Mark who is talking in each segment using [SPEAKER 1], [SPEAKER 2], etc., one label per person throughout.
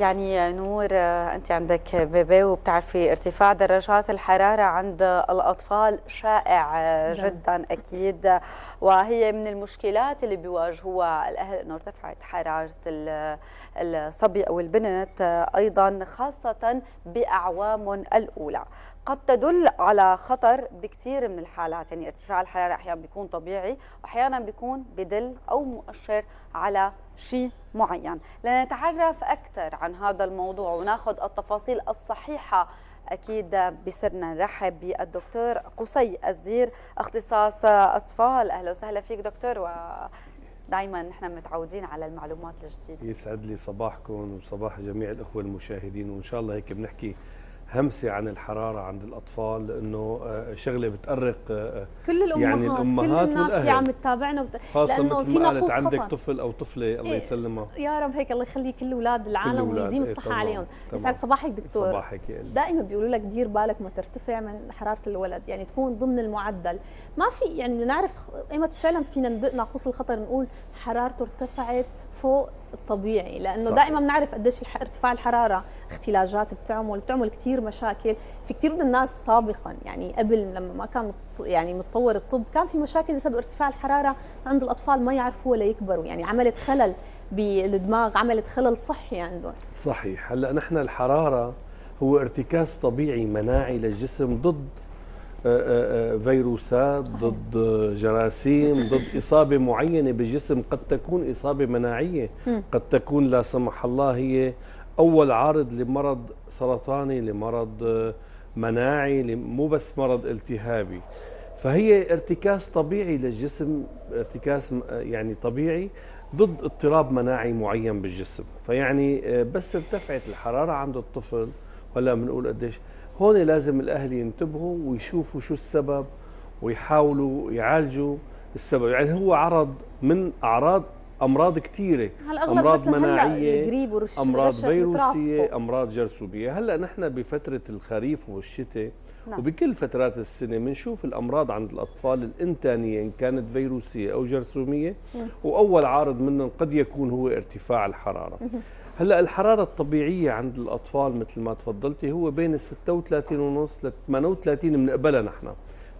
[SPEAKER 1] يعني نور أنت عندك بيبي وبتعرفي ارتفاع درجات الحرارة عند الأطفال شائع نعم. جدا أكيد وهي من المشكلات اللي بيواجهوها الأهل أنه ارتفعت حرارة الصبي أو البنت أيضا خاصة باعوام الأولى قد تدل على خطر بكثير من الحالات يعني ارتفاع الحرارة أحيانا بيكون طبيعي وأحيانا بيكون بدل أو مؤشر على شيء معين لنتعرف أكثر عن هذا الموضوع وناخذ التفاصيل الصحيحة أكيد بسرنا نرحب بالدكتور قصي الزير اختصاص أطفال أهلا وسهلا فيك دكتور و دائما نحن متعودين على المعلومات الجديده
[SPEAKER 2] يسعد لي صباحكم وصباح جميع الاخوه المشاهدين وان شاء الله هيك بنحكي همسه عن الحراره عند الاطفال لانه آه، شغله بتارق آه، آه،
[SPEAKER 3] كل الامهات يعني الامهات كل الناس اللي عم تتابعنا وت... خاصه لانه في نقص عندك
[SPEAKER 2] طفل او طفله الله إيه، يسلمها
[SPEAKER 3] يا رب هيك الله يخلي كل اولاد العالم ويديم إيه، الصحه ايه عليهم يسعد صباحك دكتور صباحك يا دائما بيقولوا لك دير بالك ما ترتفع من حراره الولد يعني تكون ضمن المعدل ما في يعني نعرف ايمت فعلا فينا ندق ناقوس الخطر نقول حرارته ارتفعت فوق الطبيعي لانه صح. دائما بنعرف قديش ارتفاع الحراره اختلاجات بتعمل بتعمل كثير مشاكل في كثير من الناس سابقا يعني قبل لما ما كان يعني متطور الطب كان في مشاكل بسبب ارتفاع الحراره عند الاطفال ما يعرفوها ليكبروا يعني عملت خلل بالدماغ عملت خلل صحي عندهم
[SPEAKER 2] صحيح هلا نحن الحراره هو ارتكاز طبيعي مناعي للجسم ضد آه، آه، آه، فيروسات ضد جراثيم ضد إصابة معينة بالجسم قد تكون إصابة مناعية قد تكون لا سمح الله هي أول عارض لمرض سرطاني لمرض مناعي مو بس مرض التهابي فهي ارتكاس طبيعي للجسم ارتكاس يعني طبيعي ضد اضطراب مناعي معين بالجسم فيعني بس ارتفعت الحرارة عند الطفل ولا بنقول قديش هون لازم الاهل ينتبهوا ويشوفوا شو السبب ويحاولوا يعالجوا السبب يعني هو عرض من اعراض امراض كثيره امراض مناعيه امراض فيروسيه امراض جرثوميه هلا نحن بفتره الخريف والشتاء نعم. وبكل فترات السنه بنشوف الامراض عند الاطفال الانتانيه ان كانت فيروسيه او جرثوميه واول عارض منهم قد يكون هو ارتفاع الحراره هلا الحراره الطبيعيه عند الاطفال مثل ما تفضلتي هو بين 36 ونص ل 38 بنقبلها نحن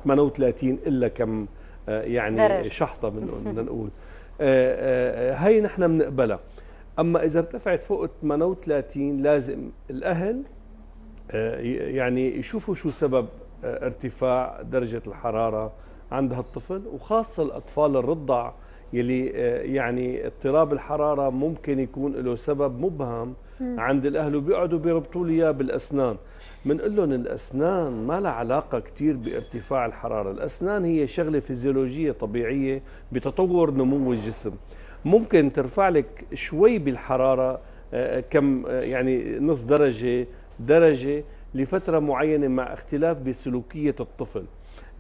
[SPEAKER 2] 38 الا كم آه، يعني درجة. شحطه بدنا نقول هي آه، آه، نحن بنقبلها اما اذا ارتفعت فوق 38 لازم الاهل آه، يعني يشوفوا شو سبب آه، ارتفاع درجة الحرارة عند هالطفل وخاصة الأطفال الرضع يلي آه، يعني اضطراب الحرارة ممكن يكون له سبب مبهم عند الأهل وبيقعدوا بيربطوا لي إياه بالأسنان بنقول لهم الأسنان ما لها علاقة كثير بارتفاع الحرارة الأسنان هي شغلة فيزيولوجية طبيعية بتطور نمو الجسم ممكن ترفع لك شوي بالحرارة كم يعني نص درجة درجة لفترة معينة مع اختلاف بسلوكية الطفل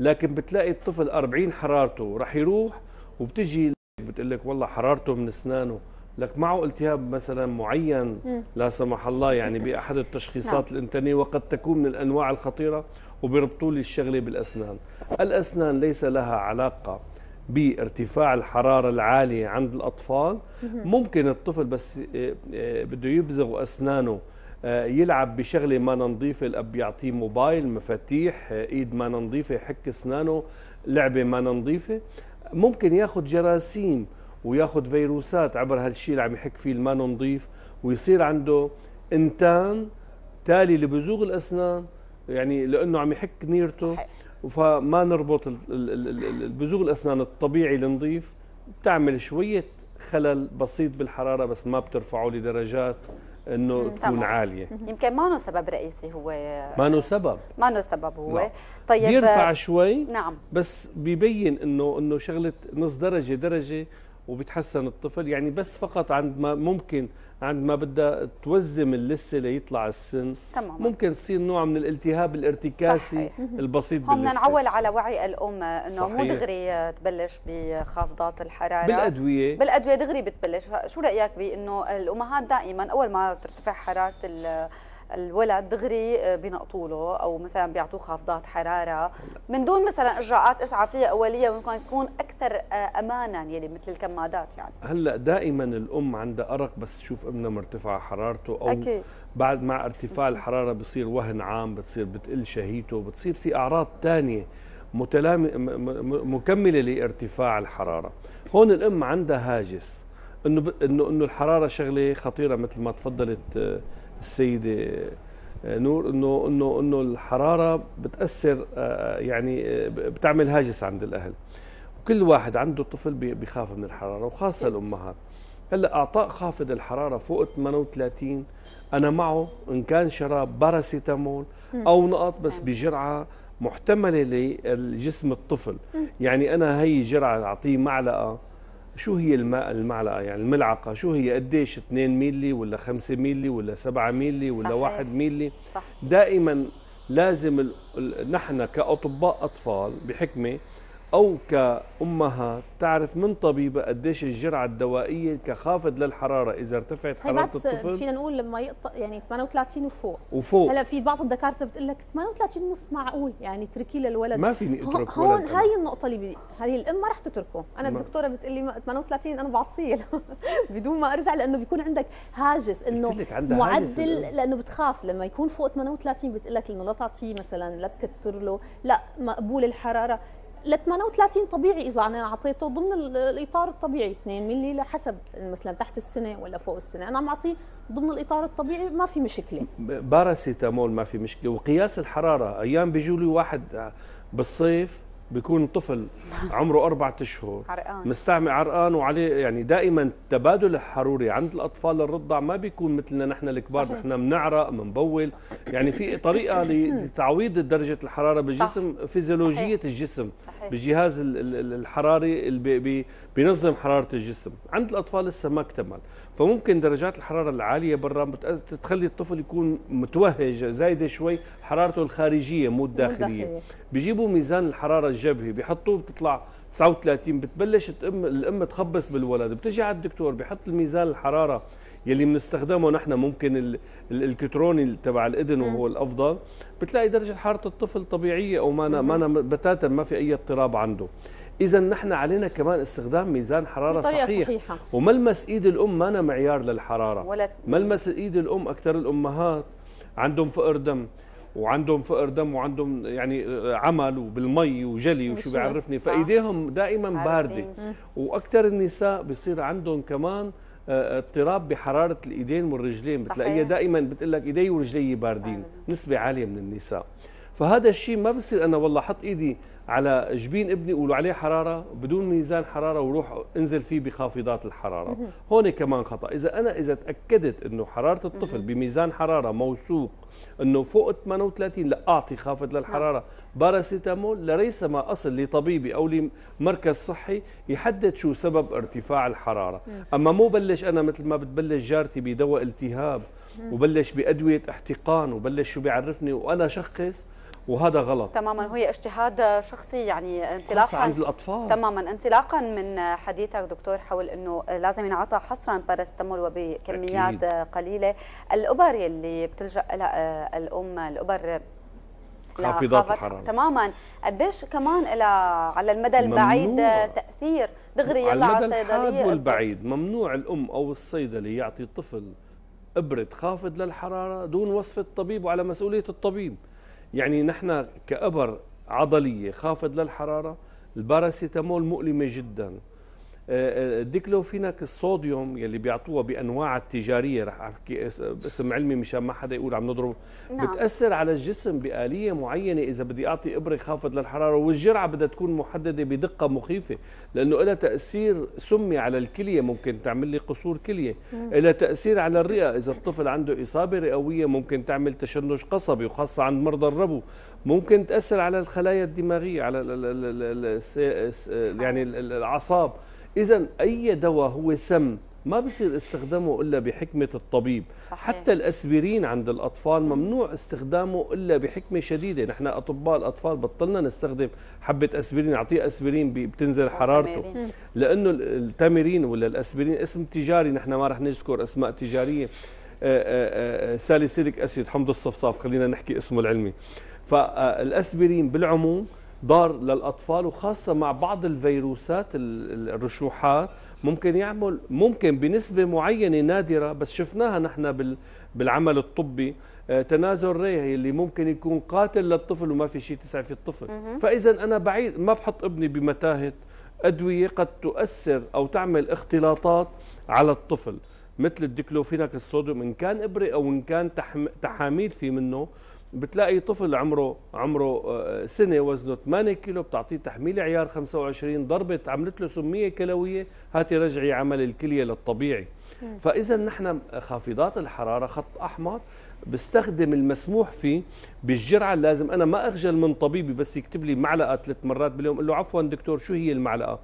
[SPEAKER 2] لكن بتلاقي الطفل 40 حرارته رح يروح وبتجي بتقول لك والله حرارته من اسنانه لك معه التهاب مثلا معين لا سمح الله يعني باحد التشخيصات نعم. الانتانيه وقد تكون من الانواع الخطيره وبيربطوا لي الشغله بالاسنان الاسنان ليس لها علاقه بارتفاع الحرارة العالية عند الأطفال ممكن الطفل بس آه، آه، بده يبزغ أسنانه آه، يلعب بشغله ما نظيفه الاب يعطيه موبايل مفاتيح آه، ايد ما نظيفه يحك اسنانه لعبه ما نظيفه ممكن ياخذ جراثيم وياخذ فيروسات عبر هالشيء اللي عم يحك فيه الما نظيف ويصير عنده انتان تالي لبزوغ الاسنان يعني لانه عم يحك نيرته فما نربط البزوغ الاسنان الطبيعي النظيف بتعمل شويه خلل بسيط بالحراره بس ما بترفعه لدرجات انه تكون طبعا. عاليه
[SPEAKER 1] يمكن ما له سبب رئيسي هو
[SPEAKER 2] ما له سبب
[SPEAKER 1] ما له سبب هو لا. طيب بيرفع شوي نعم
[SPEAKER 2] بس ببين انه انه شغله نص درجه درجه وبيتحسن الطفل يعني بس فقط عند ما ممكن عند ما بدها توزم اللثه ليطلع السن تمام. ممكن تصير نوع من الالتهاب الارتكاسي صحيح. البسيط باللثه بدنا نعول
[SPEAKER 1] على وعي الام انه مو دغري تبلش بخافضات الحراره بالادويه بالادويه دغري بتبلش شو رايك بانه الامهات دائما اول ما ترتفع حراره الولد دغري آه، بينقطوا له او مثلا بيعطوه خافضات حراره من دون مثلا اجراءات اسعافيه اوليه ممكن يكون اكثر آه، امانا يلي مثل الكمادات يعني
[SPEAKER 2] هلا دائما الام عندها ارق بس تشوف ابنها مرتفعه حرارته او أكيد. بعد مع ارتفاع الحراره بصير وهن عام بتصير بتقل شهيته بتصير في اعراض ثانيه مكمله لارتفاع الحراره هون الام عندها هاجس انه انه انه الحراره شغله خطيره مثل ما تفضلت آه، السيده نور انه انه انه الحراره بتاثر آه، يعني آه، بتعمل هاجس عند الاهل وكل واحد عنده طفل بيخاف من الحراره وخاصه الامهات هلا اعطاء خافض الحراره فوق 38 انا معه ان كان شراب باراسيتامول او نقط بس بجرعه محتمله لجسم الطفل يعني انا هي جرعه اعطيه معلقه شو هي المعلقه يعني الملعقه شو هي قديش 2 ميلي ولا 5 ميلي ولا 7 ميلي ولا 1 ميلي صح. دائما لازم نحن كاطباء اطفال بحكمه او كامهات تعرف من طبيبه قديش الجرعه الدوائيه كخافض للحراره اذا ارتفعت طيب، حراره الطفل فينا
[SPEAKER 3] نقول لما يقطع يعني 38 وفوق وفوق هلا في بعض الدكاتره بتقول لك 38 ونص معقول يعني تركي للولد ما فيني اترك هون ولد هاي النقطه اللي بدي هاي الام ما رح تتركه انا ما. الدكتوره بتقول لي 38 انا بعطيه بدون ما ارجع لانه بيكون عندك هاجس انه عندها معدل لانه بتخاف لما يكون فوق 38 بتقول لك انه لا تعطيه مثلا لا تكتر له لا مقبول الحراره ل 38 طبيعي اذا انا اعطيته ضمن الاطار الطبيعي 2 ملي حسب مثلا تحت السنه ولا فوق السنه انا عم اعطيه ضمن الاطار الطبيعي ما في مشكله
[SPEAKER 2] باراسيتامول ما في مشكله وقياس الحراره ايام بيجوا لي واحد بالصيف بيكون طفل عمره أربعة أشهر عرقان مستعمل عرقان وعليه يعني دائما التبادل الحروري عند الأطفال الرضع ما بيكون مثلنا نحن الكبار صحيح. نحن بنعرق بنبول يعني في طريقة لتعويض درجة الحرارة بالجسم صح. فيزيولوجية صحيح. الجسم صحيح. بالجهاز الحراري اللي بينظم حرارة الجسم عند الأطفال لسه ما اكتمل فممكن درجات الحراره العاليه برا تخلي الطفل يكون متوهج زايده شوي حرارته الخارجيه مو الداخليه بيجيبوا ميزان الحراره الجبهي بيحطوه بتطلع 39 بتبلش الام الام تخبص بالولد بتجي على الدكتور بيحط الميزان الحراره يلي بنستخدمه نحن ممكن الالكتروني تبع الاذن وهو الافضل بتلاقي درجه حراره الطفل طبيعيه او ما أنا ما أنا بتاتا ما في اي اضطراب عنده اذا نحن علينا كمان استخدام ميزان حراره صحيح صحيحة. وملمس ايد الام ما أنا معيار للحراره ولا ملمس ايد الام اكثر الامهات عندهم فقر دم وعندهم فقر دم وعندهم يعني آه، عمل وبالمي وجلي وشو بيعرفني فايديهم دائما بارده واكثر النساء بصير عندهم كمان آه، اضطراب بحراره الايدين والرجلين بتلاقيها دائما بتقول لك ايدي ورجلي باردين آه. نسبه عاليه من النساء فهذا الشيء ما بصير انا والله حط ايدي على جبين ابني وقولوا عليه حراره بدون ميزان حراره وروح انزل فيه بخافضات الحراره هون كمان خطا اذا انا اذا تاكدت انه حراره الطفل بميزان حراره موثوق انه فوق 38 لا اعطي خافض للحراره نعم. باراسيتامول ما اصل لطبيبي او لمركز صحي يحدد شو سبب ارتفاع الحراره اما مو بلش انا مثل ما بتبلش جارتي بدواء التهاب وبلش بادويه احتقان وبلش شو بيعرفني وانا شخص وهذا غلط
[SPEAKER 1] تماما هي اجتهاد شخصي يعني انطلاقا عند
[SPEAKER 2] الاطفال تماما
[SPEAKER 1] انطلاقا من حديثك دكتور حول انه لازم ينعطى حصرا باراستامول وبكميات أكيد. قليله الابر اللي بتلجا لها آه، الام الابر خافضات الحراره تماما قديش كمان الى على المدى البعيد تاثير دغري يلا على الصيدليه
[SPEAKER 2] والبعيد ممنوع الام او الصيدلي يعطي طفل ابره خافض للحراره دون وصف الطبيب وعلى مسؤوليه الطبيب يعني نحن كأبر عضلية خافض للحرارة الباراسيتامول مؤلمة جدا آه، آه، ديكلوفيناك الصوديوم يلي بيعطوها بانواع التجاريه رح احكي آه، باسم علمي مشان ما حدا يقول عم نضرب نعم. بتاثر على الجسم باليه معينه اذا بدي اعطي ابره خافض للحراره والجرعه بدها تكون محدده بدقه مخيفه لانه لها تاثير سمي على الكليه ممكن تعمل لي قصور كليه نعم. لها تاثير على الرئه اذا الطفل عنده اصابه رئويه ممكن تعمل تشنج قصبي وخاصه عند مرضى الربو ممكن تاثر على الخلايا الدماغيه على يعني الاعصاب اذا اي دواء هو سم ما بصير استخدامه الا بحكمه الطبيب صحيح. حتى الاسبرين عند الاطفال ممنوع استخدامه الا بحكمه شديده نحن اطباء الاطفال بطلنا نستخدم حبه اسبرين نعطيه اسبرين بتنزل حرارته لانه التامرين ولا الاسبرين اسم تجاري نحن ما رح نذكر اسماء تجاريه آه، آه، آه، ساليسيليك اسيد حمض الصفصاف خلينا نحكي اسمه العلمي فالاسبرين بالعموم ضار للاطفال وخاصه مع بعض الفيروسات الرشوحات ممكن يعمل ممكن بنسبه معينه نادره بس شفناها نحن بالعمل الطبي آه، تنازل ري اللي ممكن يكون قاتل للطفل وما في شيء تسعى في الطفل فاذا انا بعيد ما بحط ابني بمتاهه ادويه قد تؤثر او تعمل اختلاطات على الطفل مثل الديكلوفيناك الصوديوم ان كان ابري او ان كان تحاميل في منه بتلاقي طفل عمره عمره آه، سنه وزنه 8 كيلو بتعطيه تحميل عيار 25 ضربت عملت له سميه كلويه هاتي رجعي عمل الكليه للطبيعي فاذا نحن خافضات الحراره خط احمر بستخدم المسموح فيه بالجرعه لازم انا ما اخجل من طبيبي بس يكتب لي معلقه ثلاث مرات باليوم اقول له عفوا دكتور شو هي المعلقه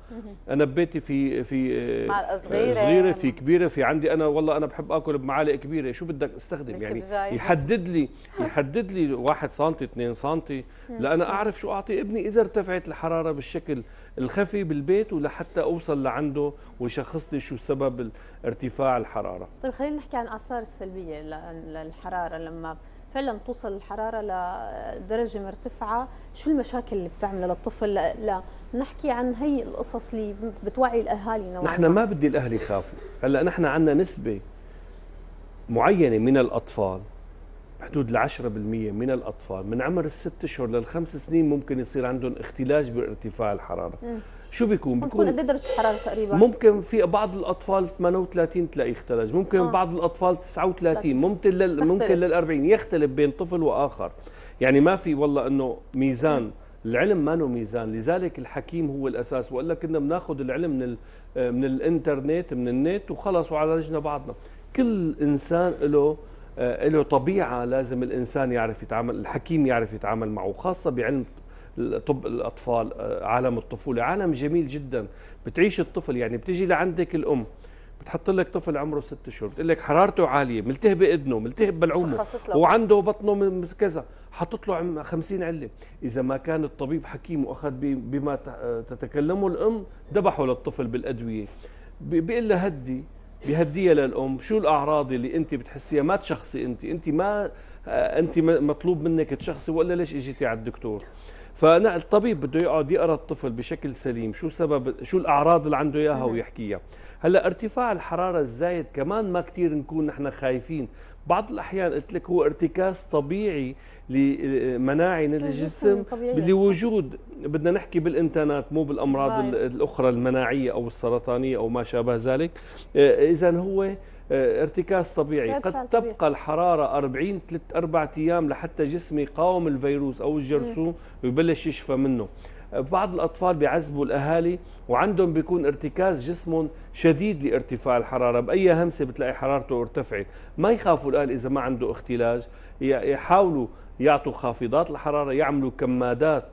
[SPEAKER 2] انا ببيتي في في معلقه آه، صغيره صغيره في كبيره في عندي انا والله انا بحب اكل بمعالق كبيره شو بدك استخدم يعني يحدد لي يحدد لي 1 سم 2 سم لانا اعرف شو اعطي ابني اذا ارتفعت الحراره بالشكل الخفي بالبيت ولحتى اوصل لعنده ويشخص لي شو سبب ارتفاع الحراره
[SPEAKER 3] طيب خلينا نحكي عن الاثار السلبيه للحراره لما فعلا توصل الحراره لدرجه مرتفعه شو المشاكل اللي بتعملها للطفل لا نحكي عن هي القصص اللي بتوعي الاهالي نوعا نحن
[SPEAKER 2] ما بدي الاهل يخافوا هلا نحن عندنا نسبه معينه من الاطفال بحدود ال 10% من الاطفال من عمر الست اشهر للخمس سنين ممكن يصير عندهم اختلاج بارتفاع الحراره شو بيكون؟
[SPEAKER 3] بيكون قد إيه درجه الحراره تقريبا؟
[SPEAKER 2] ممكن في بعض الاطفال 38 تلاقيه اختلج، ممكن آه. بعض الاطفال 39 ممكن لل ممكن لل 40 يختلف بين طفل واخر، يعني ما في والله انه ميزان العلم ما له ميزان لذلك الحكيم هو الاساس والا كنا بناخذ العلم من ال من الانترنت من النت وخلص وعالجنا بعضنا كل انسان له آه، له طبيعه لازم الانسان يعرف يتعامل الحكيم يعرف يتعامل معه خاصه بعلم طب الاطفال آه، عالم الطفوله عالم جميل جدا بتعيش الطفل يعني بتيجي لعندك الام بتحط لك طفل عمره ست اشهر بتقول لك حرارته عاليه ملتهب باذنه ملتهب بلعومه وعنده بطنه كذا حطت له 50 عله اذا ما كان الطبيب حكيم واخذ بما آه، تتكلمه الام ذبحه للطفل بالادويه بيقول لها هدي بهديها للام شو الاعراض اللي انت بتحسيها ما تشخصي انت انت ما آه، انت مطلوب منك تشخصي ولا ليش اجيتي على الدكتور فالطبيب بده يقعد يقرا الطفل بشكل سليم شو سبب شو الاعراض اللي عنده اياها ويحكيها هلا ارتفاع الحراره الزايد كمان ما كثير نكون نحن خايفين بعض الاحيان قلت لك هو ارتكاز طبيعي لمناعي الجسم طيب، لوجود بدنا نحكي بالانتانات مو بالامراض باي. طيب. الاخرى المناعيه او السرطانيه او ما شابه ذلك آه، اذا هو آه، ارتكاز طبيعي قد تبقى طبيعي. الحرارة 40 3 4 أيام لحتى جسمي يقاوم الفيروس أو الجرثوم ويبلش يشفى منه بعض الأطفال بيعذبوا الأهالي وعندهم بيكون ارتكاز جسمهم شديد لارتفاع الحرارة بأي همسة بتلاقي حرارته ارتفعت ما يخافوا الأهل إذا ما عنده اختلاج يحاولوا يعطوا خافضات الحرارة يعملوا كمادات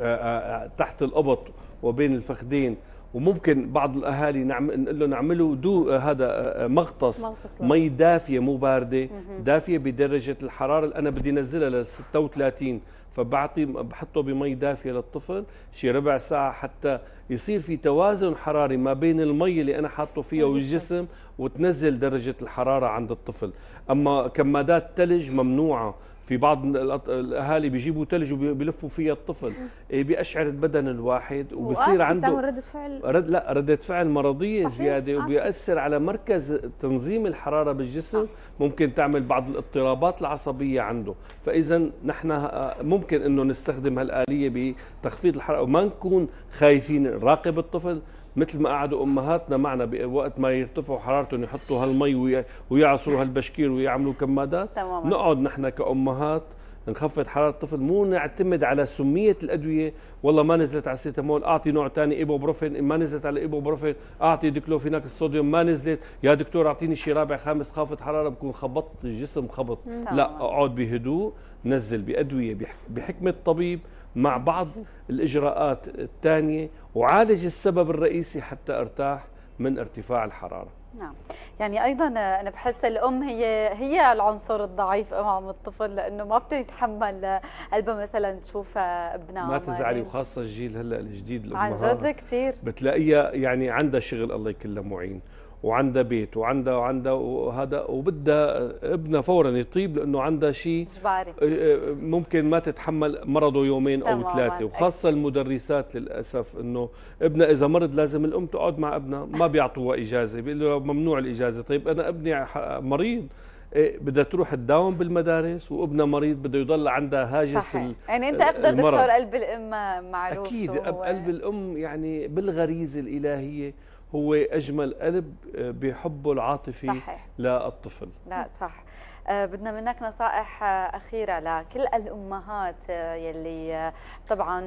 [SPEAKER 2] آه، آه، آه، تحت القبط وبين الفخذين وممكن بعض الاهالي نعمل نقول لهم اعملوا دو هذا آه، آه، مغطس, مغطس مي دافيه مو بارده دافيه بدرجه الحراره اللي انا بدي انزلها ل 36 فبعطي بحطه بمي دافيه للطفل شي ربع ساعه حتى يصير في توازن حراري ما بين المي اللي انا حاطه فيها والجسم وتنزل درجه الحراره عند الطفل اما كمادات ثلج ممنوعه في بعض الاهالي بيجيبوا ثلج وبيلفوا فيها الطفل إيه، بيقشعر بدن الواحد وبصير عنده رده فعل رد لا رده فعل مرضيه صحيح. زياده وبيأثر على مركز تنظيم الحراره بالجسم ممكن تعمل بعض الاضطرابات العصبيه عنده فاذا نحن آه، ممكن انه نستخدم هالاليه بتخفيض الحراره وما نكون خايفين نراقب الطفل مثل ما قعدوا امهاتنا معنا وقت ما يرتفعوا حرارتهم يحطوا هالمي ويعصروا هالبشكير ويعملوا كمادات تماما. نقعد نحن كامهات نخفض حراره الطفل مو نعتمد على سميه الادويه والله ما نزلت على السيتامول اعطي نوع ثاني ايبوبروفين ما نزلت على ايبوبروفين اعطي ديكلوفيناك الصوديوم ما نزلت يا دكتور اعطيني شي رابع خامس خافض حراره بكون خبطت الجسم خبط لا اقعد بهدوء نزل بادويه بحكمه طبيب مع بعض الإجراءات الثانية وعالج السبب الرئيسي حتى أرتاح من ارتفاع الحرارة
[SPEAKER 1] نعم يعني ايضا انا بحس الام هي هي العنصر الضعيف امام الطفل لانه ما بتتحمل قلبها مثلا تشوف ابنها ما تزعلي
[SPEAKER 2] وخاصه الجيل هلا الجديد الامهات عن جد كثير بتلاقيها يعني عندها شغل الله يكلها معين وعندها بيت وعندها وعندها وهذا وبدها ابنها فورا يطيب لانه عندها شيء إيه، إيه، ممكن ما تتحمل مرضه يومين او ثلاثه وخاصه المدرسات للاسف انه ابنها اذا مرض لازم الام تقعد مع ابنها ما بيعطوها اجازه بيقولوا ممنوع الاجازه طيب انا ابني مريض إيه، بدها تروح تداوم بالمدارس وابنها مريض بده يضل عندها هاجس صحيح. يعني انت اقدر المرض. دكتور قلب
[SPEAKER 1] الام معروف اكيد قلب
[SPEAKER 2] الام يعني بالغريزه الالهيه هو اجمل قلب آه، بحبه العاطفي صحيح. للطفل
[SPEAKER 1] لا صح آه، بدنا منك نصائح آه، اخيره لكل الامهات يلي طبعا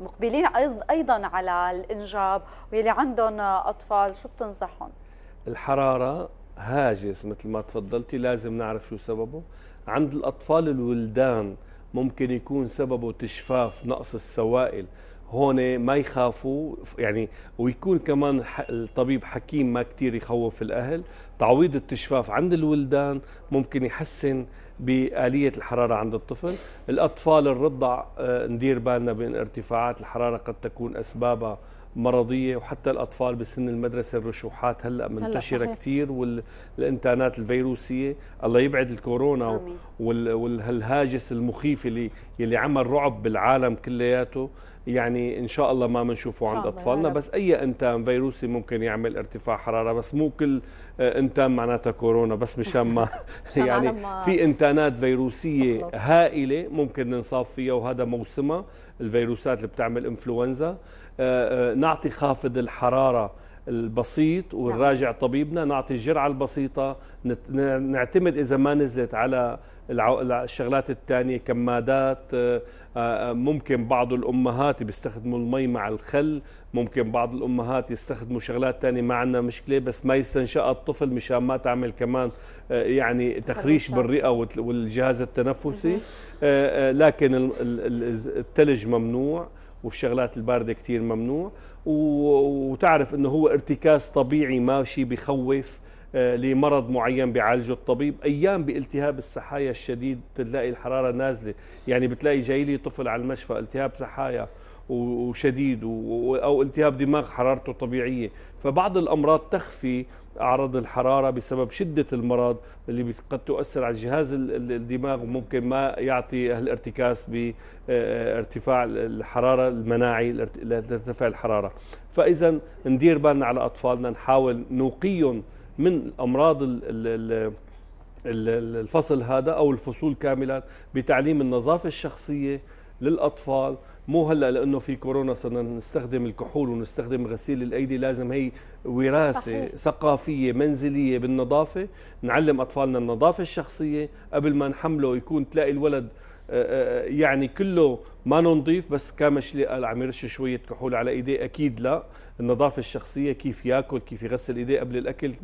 [SPEAKER 1] مقبلين ايضا على الانجاب ويلي عندهم اطفال شو بتنصحهم
[SPEAKER 2] الحراره هاجس مثل ما تفضلتي لازم نعرف شو سببه عند الاطفال الولدان ممكن يكون سببه تجفاف نقص السوائل هون ما يخافوا يعني ويكون كمان الطبيب حكيم ما كتير يخوف الأهل تعويض التجفاف عند الولدان ممكن يحسن بآلية الحرارة عند الطفل الأطفال الرضع آه، ندير بالنا بأن ارتفاعات الحرارة قد تكون أسبابها مرضية وحتى الأطفال بسن المدرسة الرشوحات هلأ منتشرة هلأ كتير والإنتانات الفيروسية الله يبعد الكورونا والهاجس المخيف اللي, اللي عمل رعب بالعالم كلياته يعني ان شاء الله ما بنشوفه عند اطفالنا بس اي انتام فيروسي ممكن يعمل ارتفاع حراره بس مو كل آه، انتام معناتها كورونا بس مشان ما يعني في انتانات فيروسيه هائله ممكن ننصاب فيها وهذا موسمها الفيروسات اللي بتعمل انفلونزا آه، آه، نعطي خافض الحراره البسيط نعم. والراجع طبيبنا نعطي الجرعه البسيطه نعتمد اذا ما نزلت على الشغلات الثانيه كمادات آه، آه، ممكن بعض الامهات بيستخدموا المي مع الخل ممكن بعض الامهات يستخدموا شغلات تانية ما عندنا مشكله بس ما يستنشقها الطفل مشان ما تعمل كمان آه، يعني تخريش بالرئه والجهاز التنفسي لكن الثلج ممنوع والشغلات البارده كثير ممنوع وتعرف انه هو ارتكاز طبيعي ما شيء بخوف آه، لمرض معين بيعالجه الطبيب ايام بالتهاب السحايا الشديد بتلاقي الحراره نازله يعني بتلاقي جاي لي طفل على المشفى التهاب سحايا وشديد او التهاب دماغ حرارته طبيعيه فبعض الامراض تخفي اعراض الحراره بسبب شده المرض اللي قد تؤثر على جهاز الدماغ وممكن ما يعطي الارتكاس بارتفاع آه، آه، الحراره المناعي لارتفاع الحراره فاذا ندير بالنا على اطفالنا نحاول نوقيهم من امراض الفصل هذا او الفصول كاملا بتعليم النظافه الشخصيه للاطفال مو هلا لانه في كورونا صرنا نستخدم الكحول ونستخدم غسيل الايدي لازم هي وراثه صحيح. ثقافيه منزليه بالنظافه نعلم اطفالنا النظافه الشخصيه قبل ما نحمله يكون تلاقي الولد آه، آه، آه، يعني كله ما نظيف بس كامش لي قال عم يرش شويه كحول على ايديه اكيد لا النظافه الشخصيه كيف ياكل كيف يغسل ايديه قبل الاكل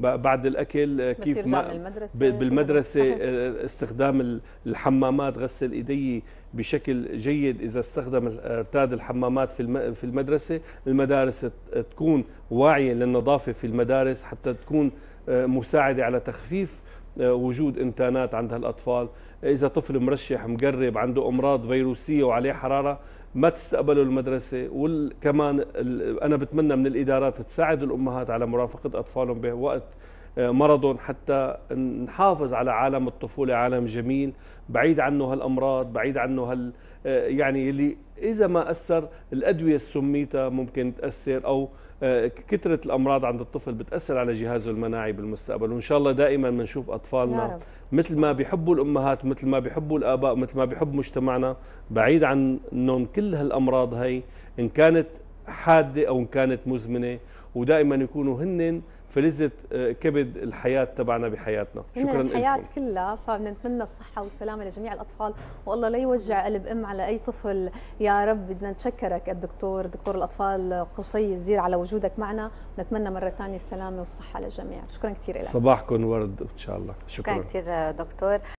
[SPEAKER 2] بعد الاكل آه، كيف ما بالمدرسه, بالمدرسة استخدام الحمامات غسل ايديه بشكل جيد اذا استخدم ارتاد الحمامات في المدرسه المدارس تكون واعيه للنظافه في المدارس حتى تكون آه، مساعده على تخفيف آه، وجود انتانات عند هالاطفال اذا طفل مرشح مقرب عنده امراض فيروسيه وعليه حراره ما تستقبلوا المدرسة وكمان أنا بتمنى من الإدارات تساعد الأمهات على مرافقة أطفالهم بوقت آه، مرضهم حتى نحافظ على عالم الطفولة عالم جميل بعيد عنه هالأمراض بعيد عنه هال آه، يعني اللي إذا ما أثر الأدوية السميتة ممكن تأثر أو آه، كثرة الأمراض عند الطفل بتأثر على جهازه المناعي بالمستقبل وإن شاء الله دائما بنشوف أطفالنا مثل ما بيحبوا الأمهات مثل ما بيحبوا الآباء مثل ما بيحب مجتمعنا بعيد عن نوم كل هالأمراض هي إن كانت حادة أو إن كانت مزمنة ودائما يكونوا هن فلذة آه، كبد الحياة تبعنا بحياتنا شكرا الحياة لكم.
[SPEAKER 3] كلها فبنتمنى الصحة والسلامة لجميع الأطفال والله لا يوجع قلب أم على أي طفل يا رب بدنا نتشكرك الدكتور دكتور الأطفال قصي الزير على وجودك معنا
[SPEAKER 1] نتمنى مرة ثانية السلامة والصحة للجميع شكرا كثير لك
[SPEAKER 2] صباحكم ورد إن شاء الله شكرا, شكرا
[SPEAKER 1] كثير دكتور